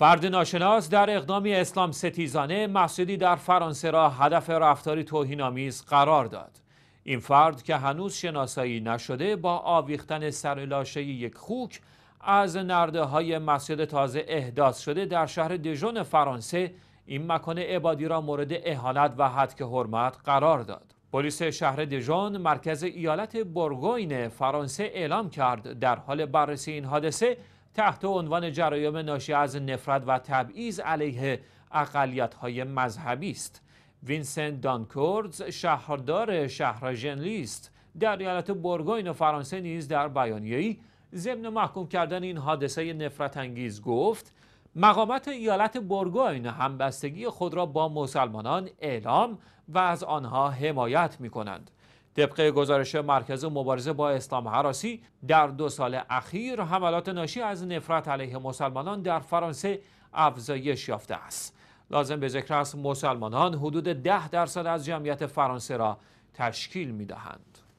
فرد ناشناس در اقدامی اسلام ستیزانه مسجدی در فرانسه را هدف رفتاری توهینآمیز قرار داد. این فرد که هنوز شناسایی نشده با آویختن سر لاشه یک خوک از نرده های مسجد تازه احداث شده در شهر دژون فرانسه این مکان عبادی را مورد اهانت و حدک حرمت قرار داد. پلیس شهر دژون مرکز ایالت برگوین فرانسه اعلام کرد در حال بررسی این حادثه تحت عنوان جرایم ناشی از نفرت و تبعیض علیه اقلیت‌های مذهبی است وینسنت دانکوردز شهردار شهر ژنلیست در ایالت و فرانسه نیز در بیانیه‌ای ضمن محکوم کردن این حادثه نفرت انگیز گفت مقامات ایالت بورگوین همبستگی خود را با مسلمانان اعلام و از آنها حمایت می‌کنند. طبق گزارش مرکز مبارزه با اسلام حراسی در دو سال اخیر حملات ناشی از نفرت علیه مسلمانان در فرانسه افزایش یافته است لازم به ذکر است مسلمانان حدود ده درصد از جمعیت فرانسه را تشکیل دهند.